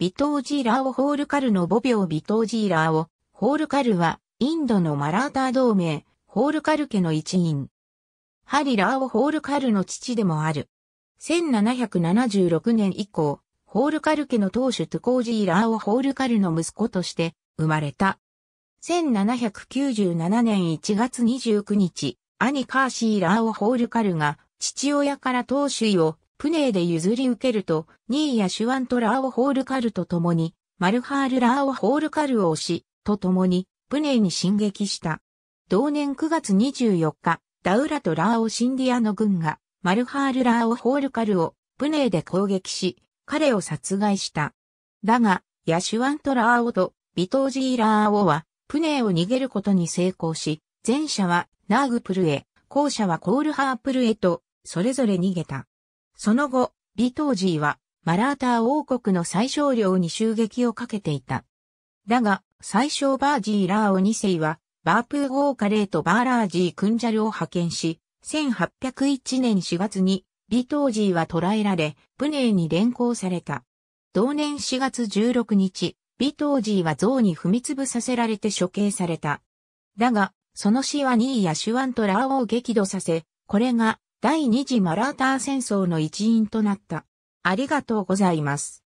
ビトージーラーオホールカルの母病ビトージーラーオホールカルは、インドのマラーター同盟、ホールカル家の一員。ハリラーオホールカルの父でもある。1776年以降、ホールカル家の当主トゥコージーラーオホールカルの息子として生まれた。1797年1月29日、兄カーシーラーオホールカルが父親から当主位をプネーで譲り受けると、ニーやシュワント・ラーオ・ホールカルと共に、マルハール・ラーオ・ホールカルを推し、と共に、プネーに進撃した。同年9月24日、ダウラとラーオ・シンディアの軍が、マルハール・ラーオ・ホールカルを、プネーで攻撃し、彼を殺害した。だが、ヤシュワント・ラーオと、ビトージー・ラーオは、プネーを逃げることに成功し、前者は、ナーグプルへ、後者はコールハープルへと、それぞれ逃げた。その後、リトージーはマラーター王国の最小領に襲撃をかけていた。だが、最小バージーラーオ2世は、バープーゴーカレーとバーラージークンジャルを派遣し、1801年4月に、リトージーは捕らえられ、プネーに連行された。同年4月16日、ビトージーは像に踏みつぶさせられて処刑された。だが、その死はニーやシュワントラーを激怒させ、これが第二次マラーター戦争の一員となった。ありがとうございます。